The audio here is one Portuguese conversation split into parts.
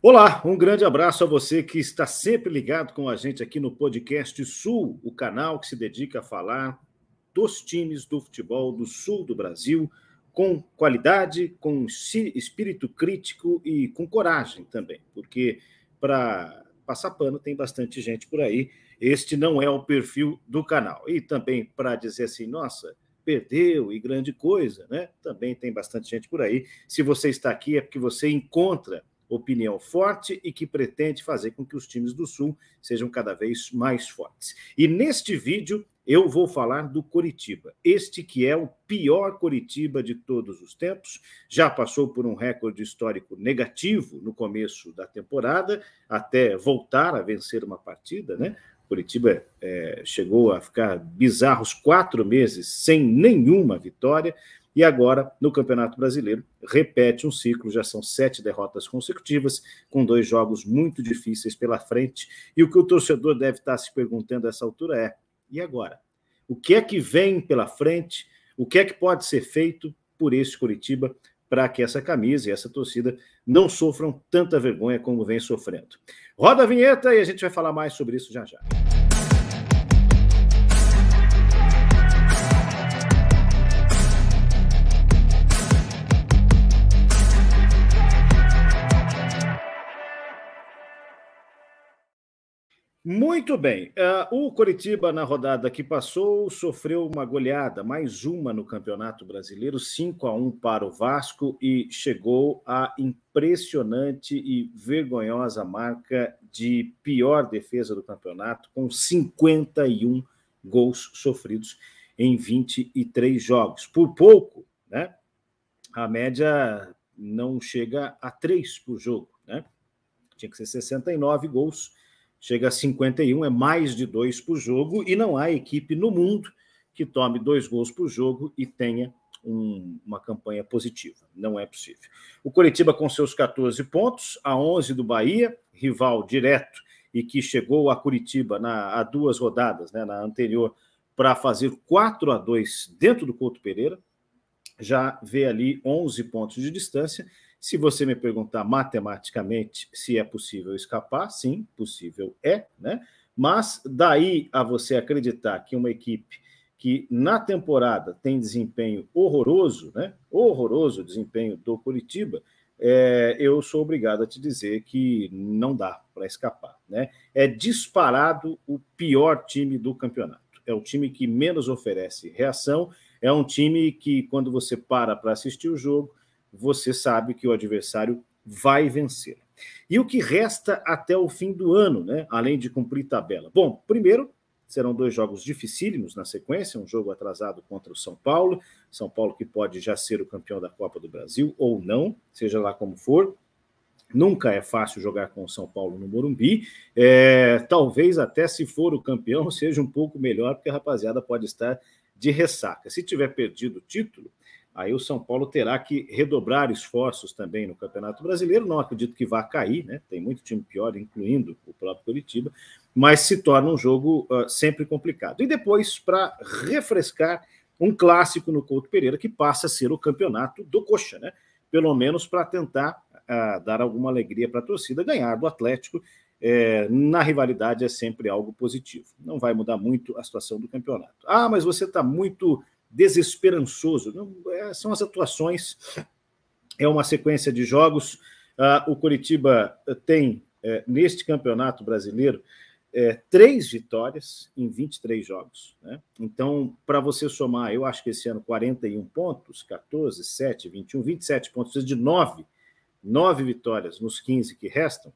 Olá, um grande abraço a você que está sempre ligado com a gente aqui no Podcast Sul, o canal que se dedica a falar dos times do futebol do sul do Brasil, com qualidade, com espírito crítico e com coragem também, porque para passar pano tem bastante gente por aí. Este não é o perfil do canal. E também para dizer assim, nossa, perdeu e grande coisa, né? Também tem bastante gente por aí. Se você está aqui é porque você encontra opinião forte e que pretende fazer com que os times do Sul sejam cada vez mais fortes. E neste vídeo eu vou falar do Coritiba, este que é o pior Coritiba de todos os tempos, já passou por um recorde histórico negativo no começo da temporada, até voltar a vencer uma partida, né? Curitiba é, eh, chegou a ficar bizarros quatro meses sem nenhuma vitória. E agora, no Campeonato Brasileiro, repete um ciclo, já são sete derrotas consecutivas, com dois jogos muito difíceis pela frente. E o que o torcedor deve estar se perguntando a essa altura é: e agora? O que é que vem pela frente? O que é que pode ser feito por esse Curitiba para que essa camisa e essa torcida não sofram tanta vergonha como vem sofrendo? Roda a vinheta e a gente vai falar mais sobre isso já já. Muito bem. Uh, o Coritiba, na rodada que passou, sofreu uma goleada, mais uma no Campeonato Brasileiro, 5 a 1 para o Vasco e chegou à impressionante e vergonhosa marca de pior defesa do campeonato, com 51 gols sofridos em 23 jogos. Por pouco, né? A média não chega a 3 por jogo, né? Tinha que ser 69 gols chega a 51, é mais de dois por jogo, e não há equipe no mundo que tome dois gols por jogo e tenha um, uma campanha positiva. Não é possível. O Curitiba com seus 14 pontos, a 11 do Bahia, rival direto e que chegou a Curitiba na, há duas rodadas, né, na anterior, para fazer 4 a 2 dentro do Couto Pereira, já vê ali 11 pontos de distância se você me perguntar matematicamente se é possível escapar, sim, possível é, né? Mas daí a você acreditar que uma equipe que na temporada tem desempenho horroroso, né? Horroroso desempenho do Curitiba, é, eu sou obrigado a te dizer que não dá para escapar, né? É disparado o pior time do campeonato. É o time que menos oferece reação. É um time que, quando você para para assistir o jogo, você sabe que o adversário vai vencer. E o que resta até o fim do ano, né? Além de cumprir tabela. Bom, primeiro serão dois jogos dificílimos na sequência, um jogo atrasado contra o São Paulo, São Paulo que pode já ser o campeão da Copa do Brasil ou não, seja lá como for. Nunca é fácil jogar com o São Paulo no Morumbi. É, talvez até se for o campeão seja um pouco melhor, porque a rapaziada pode estar de ressaca. Se tiver perdido o título, Aí o São Paulo terá que redobrar esforços também no Campeonato Brasileiro. Não acredito que vá cair, né? Tem muito time pior, incluindo o próprio Curitiba, mas se torna um jogo uh, sempre complicado. E depois, para refrescar, um clássico no Couto Pereira que passa a ser o campeonato do Coxa, né? Pelo menos para tentar uh, dar alguma alegria para a torcida, ganhar do Atlético é, na rivalidade é sempre algo positivo. Não vai mudar muito a situação do campeonato. Ah, mas você está muito desesperançoso. É, são as atuações, é uma sequência de jogos. Ah, o Curitiba eh, tem, eh, neste campeonato brasileiro, eh, três vitórias em 23 jogos. Né? Então, para você somar, eu acho que esse ano 41 pontos, 14, 7, 21, 27 pontos, de 9, 9 vitórias nos 15 que restam.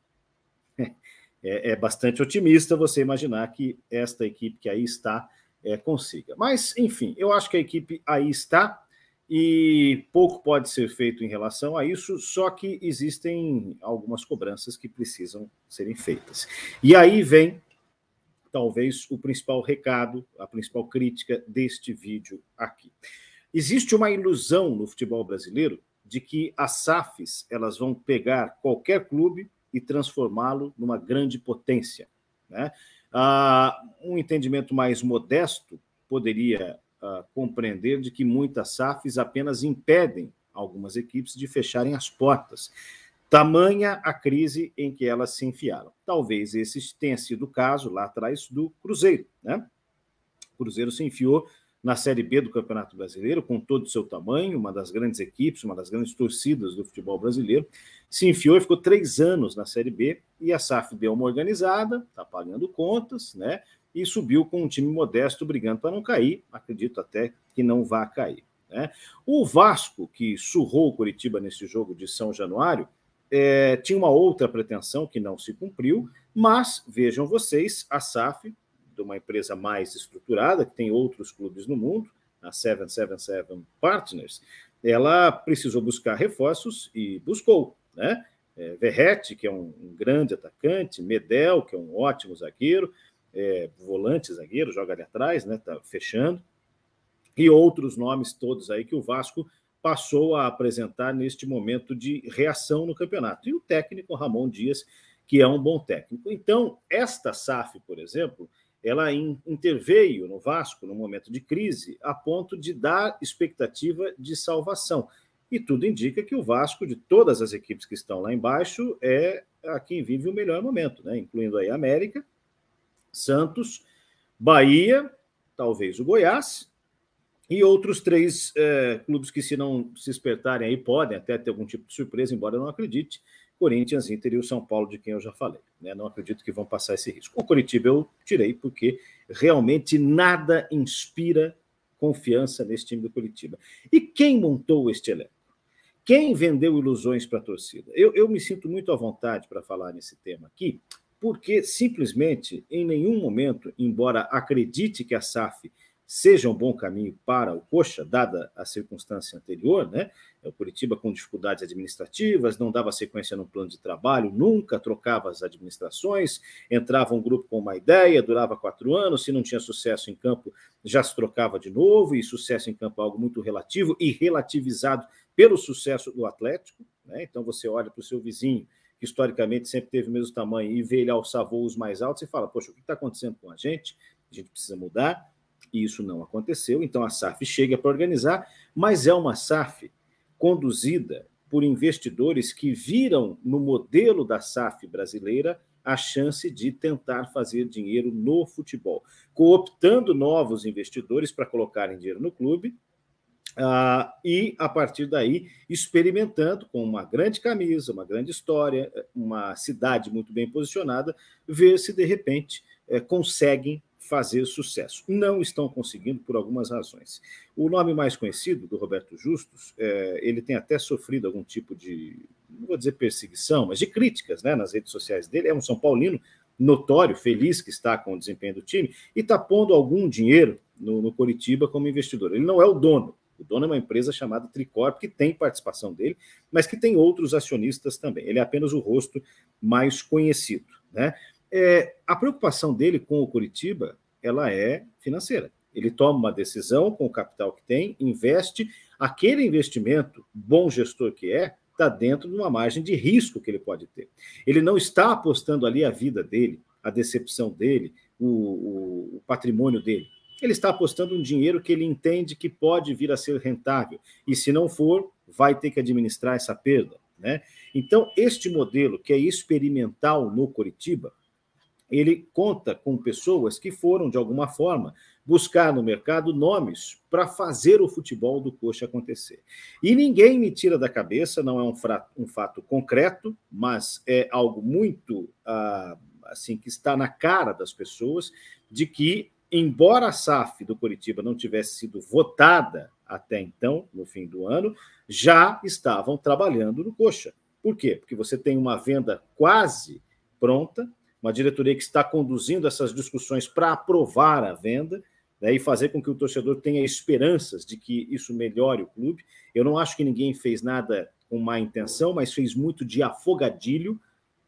É, é bastante otimista você imaginar que esta equipe que aí está é, consiga. Mas, enfim, eu acho que a equipe aí está e pouco pode ser feito em relação a isso, só que existem algumas cobranças que precisam serem feitas. E aí vem, talvez, o principal recado, a principal crítica deste vídeo aqui. Existe uma ilusão no futebol brasileiro de que as SAFs elas vão pegar qualquer clube e transformá-lo numa grande potência. Né? Ah, um entendimento mais modesto poderia ah, compreender de que muitas SAFs apenas impedem algumas equipes de fecharem as portas, tamanha a crise em que elas se enfiaram. Talvez esse tenha sido o caso lá atrás do Cruzeiro, né? O Cruzeiro se enfiou na Série B do Campeonato Brasileiro, com todo o seu tamanho, uma das grandes equipes, uma das grandes torcidas do futebol brasileiro, se enfiou e ficou três anos na Série B, e a SAF deu uma organizada, está pagando contas, né? E subiu com um time modesto brigando para não cair, acredito até que não vá cair. Né? O Vasco, que surrou o Curitiba nesse jogo de São Januário, é, tinha uma outra pretensão que não se cumpriu, mas vejam vocês, a SAF de uma empresa mais estruturada, que tem outros clubes no mundo, a 777 Partners, ela precisou buscar reforços e buscou, né? É, Verrete, que é um, um, grande atacante, Medel, que é um ótimo zagueiro, é, volante zagueiro, joga ali atrás, né? Tá fechando. E outros nomes todos aí que o Vasco passou a apresentar neste momento de reação no campeonato. E o técnico Ramon Dias, que é um bom técnico. Então, esta SAF, por exemplo, ela interveio no Vasco no momento de crise a ponto de dar expectativa de salvação. E tudo indica que o Vasco, de todas as equipes que estão lá embaixo, é a quem vive o melhor momento, né? incluindo aí América, Santos, Bahia, talvez o Goiás e outros três é, clubes que, se não se espertarem aí, podem até ter algum tipo de surpresa, embora eu não acredite, Corinthians, Inter e o São Paulo, de quem eu já falei. Né? Não acredito que vão passar esse risco. O Curitiba eu tirei, porque realmente nada inspira confiança nesse time do Curitiba. E quem montou este elenco? Quem vendeu ilusões para a torcida? Eu, eu me sinto muito à vontade para falar nesse tema aqui, porque simplesmente em nenhum momento, embora acredite que a SAF seja um bom caminho para o Coxa, dada a circunstância anterior, né? É, o Curitiba com dificuldades administrativas, não dava sequência no plano de trabalho, nunca trocava as administrações, entrava um grupo com uma ideia, durava quatro anos, se não tinha sucesso em campo, já se trocava de novo, e sucesso em campo é algo muito relativo e relativizado pelo sucesso do Atlético. Né? Então você olha para o seu vizinho, que historicamente sempre teve o mesmo tamanho, e vê ele alçar voos mais altos, e fala: Poxa, o que está acontecendo com a gente? A gente precisa mudar. E isso não aconteceu, então a SAF chega para organizar, mas é uma SAF conduzida por investidores que viram no modelo da SAF brasileira a chance de tentar fazer dinheiro no futebol, cooptando novos investidores para colocarem dinheiro no clube Uh, e a partir daí experimentando com uma grande camisa, uma grande história, uma cidade muito bem posicionada, ver se de repente eh, conseguem fazer sucesso. Não estão conseguindo por algumas razões. O nome mais conhecido do Roberto Justus, é, ele tem até sofrido algum tipo de, não vou dizer perseguição, mas de críticas né, nas redes sociais dele. É um São Paulino notório, feliz que está com o desempenho do time e está pondo algum dinheiro no, no Coritiba como investidor. Ele não é o dono, o dono é uma empresa chamada Tricorp, que tem participação dele, mas que tem outros acionistas também. Ele é apenas o rosto mais conhecido. Né? É, a preocupação dele com o Curitiba, ela é financeira. Ele toma uma decisão com o capital que tem, investe, aquele investimento, bom gestor que é, está dentro de uma margem de risco que ele pode ter. Ele não está apostando ali a vida dele, a decepção dele, o, o, o patrimônio dele. Ele está apostando um dinheiro que ele entende que pode vir a ser rentável. E se não for, vai ter que administrar essa perda. Né? Então, este modelo que é experimental no Curitiba, ele conta com pessoas que foram, de alguma forma, buscar no mercado nomes para fazer o futebol do Coxa acontecer. E ninguém me tira da cabeça, não é um, um fato concreto, mas é algo muito ah, assim que está na cara das pessoas, de que, embora a SAF do Curitiba não tivesse sido votada até então, no fim do ano, já estavam trabalhando no Coxa. Por quê? Porque você tem uma venda quase pronta, uma diretoria que está conduzindo essas discussões para aprovar a venda né, e fazer com que o torcedor tenha esperanças de que isso melhore o clube. Eu não acho que ninguém fez nada com má intenção, mas fez muito de afogadilho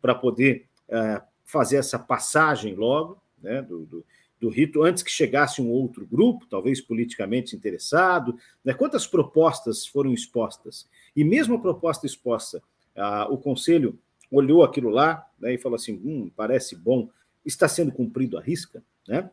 para poder eh, fazer essa passagem logo né, do, do, do, rito, antes que chegasse um outro grupo, talvez politicamente interessado. Né? Quantas propostas foram expostas? E mesmo a proposta exposta, ah, o Conselho olhou aquilo lá né, e falou assim: hum, parece bom, está sendo cumprido a risca, né?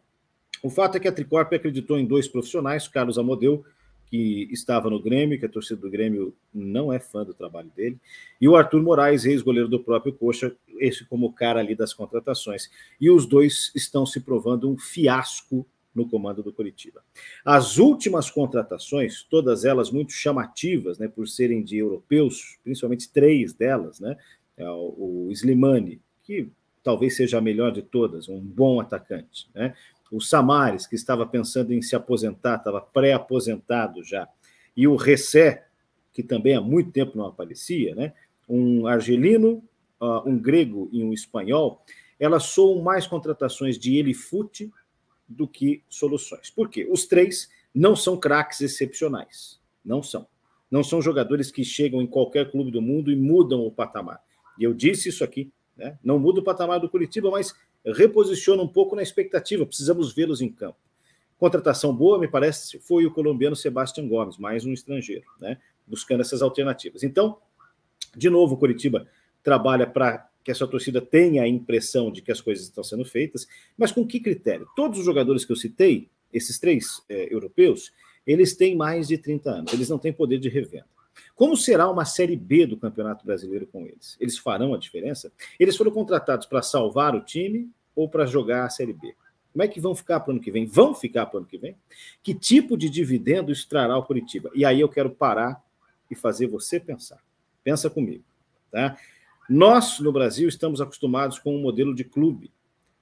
O fato é que a Tricorp acreditou em dois profissionais, Carlos Amodeu, que estava no Grêmio, que a é torcida do Grêmio não é fã do trabalho dele, e o Arthur Moraes, ex-goleiro do próprio Coxa, esse como cara ali das contratações. E os dois estão se provando um fiasco no comando do Curitiba. As últimas contratações, todas elas muito chamativas, né, por serem de europeus, principalmente três delas, né, é o Slimani, que talvez seja a melhor de todas, um bom atacante. Né? O Samares, que estava pensando em se aposentar, estava pré-aposentado já. E o Recé, que também há muito tempo não aparecia, né? um argelino, uh, um grego e um espanhol, elas soam mais contratações de fute do que soluções. Por quê? Os três não são craques excepcionais. Não são. Não são jogadores que chegam em qualquer clube do mundo e mudam o patamar e eu disse isso aqui, né? Não muda o patamar do Curitiba, mas reposiciona um pouco na expectativa. Precisamos vê-los em campo. Contratação boa, me parece, foi o colombiano Sebastião Gomes, mais um estrangeiro, né? Buscando essas alternativas. Então, de novo, o Curitiba trabalha para que essa torcida tenha a impressão de que as coisas estão sendo feitas, mas com que critério? Todos os jogadores que eu citei, esses três é, europeus, eles têm mais de 30 anos, eles não têm poder de revenda. Como será uma Série B do Campeonato Brasileiro com eles? Eles farão a diferença? Eles foram contratados para salvar o time ou para jogar a Série B? Como é que vão ficar para o ano que vem? Vão ficar para o ano que vem? Que tipo de dividendo extrará o Curitiba? E aí eu quero parar e fazer você pensar. Pensa comigo. Tá? Nós, no Brasil, estamos acostumados com um modelo de clube,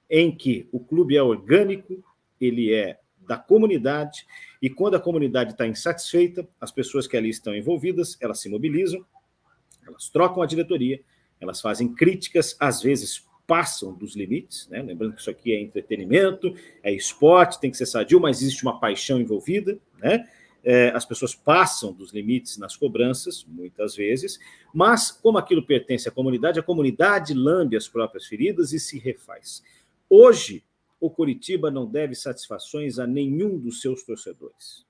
em que o clube é orgânico, ele é da comunidade. E quando a comunidade está insatisfeita, as pessoas que ali estão envolvidas, elas se mobilizam, elas trocam a diretoria, elas fazem críticas, às vezes passam dos limites, né? lembrando que isso aqui é entretenimento, é esporte, tem que ser sadio, mas existe uma paixão envolvida, né? É, as pessoas passam dos limites nas cobranças, muitas vezes, mas como aquilo pertence à comunidade, a comunidade lambe as próprias feridas e se refaz. Hoje, o Coritiba não deve satisfações a nenhum dos seus torcedores.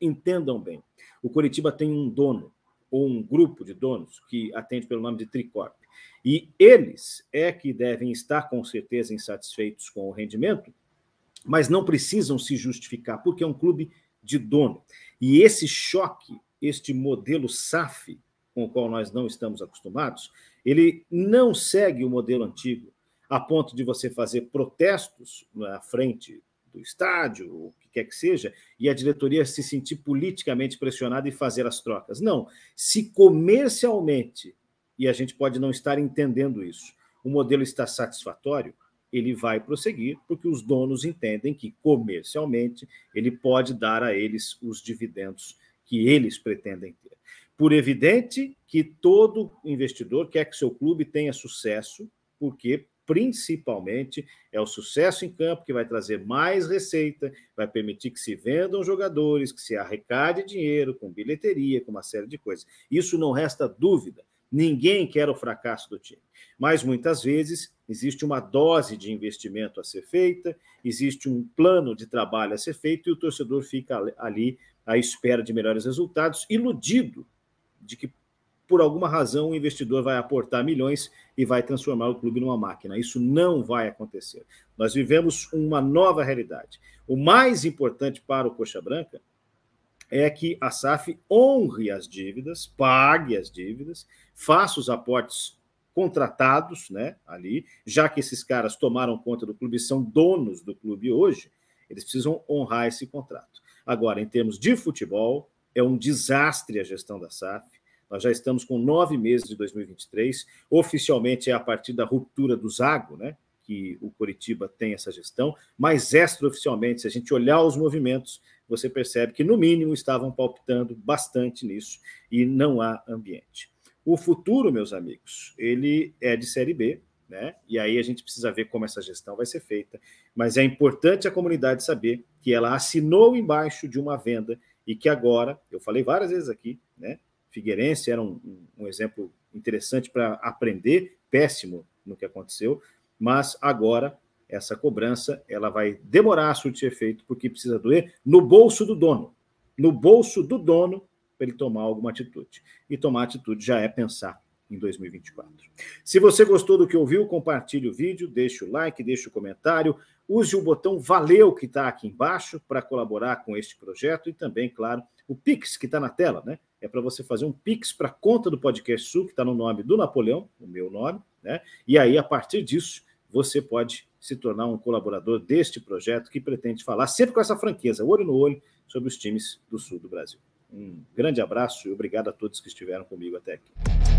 Entendam bem, o Coritiba tem um dono, ou um grupo de donos, que atende pelo nome de Tricorp. E eles é que devem estar, com certeza, insatisfeitos com o rendimento, mas não precisam se justificar, porque é um clube de dono. E esse choque, este modelo SAF, com o qual nós não estamos acostumados, ele não segue o modelo antigo a ponto de você fazer protestos na né, frente do estádio, o que quer que seja, e a diretoria se sentir politicamente pressionada e fazer as trocas. Não. Se comercialmente, e a gente pode não estar entendendo isso, o modelo está satisfatório, ele vai prosseguir, porque os donos entendem que comercialmente ele pode dar a eles os dividendos que eles pretendem ter. Por evidente que todo investidor quer que seu clube tenha sucesso, porque principalmente é o sucesso em campo que vai trazer mais receita, vai permitir que se vendam jogadores, que se arrecade dinheiro com bilheteria, com uma série de coisas. Isso não resta dúvida. Ninguém quer o fracasso do time. Mas muitas vezes existe uma dose de investimento a ser feita, existe um plano de trabalho a ser feito e o torcedor fica ali à espera de melhores resultados, iludido de que por alguma razão o investidor vai aportar milhões e vai transformar o clube numa máquina. Isso não vai acontecer. Nós vivemos uma nova realidade. O mais importante para o Coxa Branca é que a SAF honre as dívidas, pague as dívidas, faça os aportes contratados, né, ali, já que esses caras tomaram conta do clube, são donos do clube hoje, eles precisam honrar esse contrato. Agora, em termos de futebol, é um desastre a gestão da SAF. Nós já estamos com nove meses de 2023. Oficialmente é a partir da ruptura do Zago, né? Que o Curitiba tem essa gestão, mas extraoficialmente, se a gente olhar os movimentos, você percebe que, no mínimo, estavam palpitando bastante nisso e não há ambiente. O futuro, meus amigos, ele é de Série B, né? E aí a gente precisa ver como essa gestão vai ser feita. Mas é importante a comunidade saber que ela assinou embaixo de uma venda e que agora, eu falei várias vezes aqui, né? Figueirense era um, um exemplo interessante para aprender, péssimo no que aconteceu, mas agora essa cobrança ela vai demorar a surtir efeito porque precisa doer no bolso do dono, no bolso do dono para ele tomar alguma atitude. E tomar atitude já é pensar em 2024. Se você gostou do que ouviu, compartilhe o vídeo, deixe o like, deixe o comentário, use o botão Valeu que está aqui embaixo para colaborar com este projeto e também, claro, o Pix que está na tela, né? É para você fazer um Pix para a conta do Podcast Sul, que está no nome do Napoleão, o meu nome, né? E aí, a partir disso, você pode se tornar um colaborador deste projeto que pretende falar sempre com essa franqueza, olho no olho, sobre os times do sul do Brasil. Um grande abraço e obrigado a todos que estiveram comigo até aqui.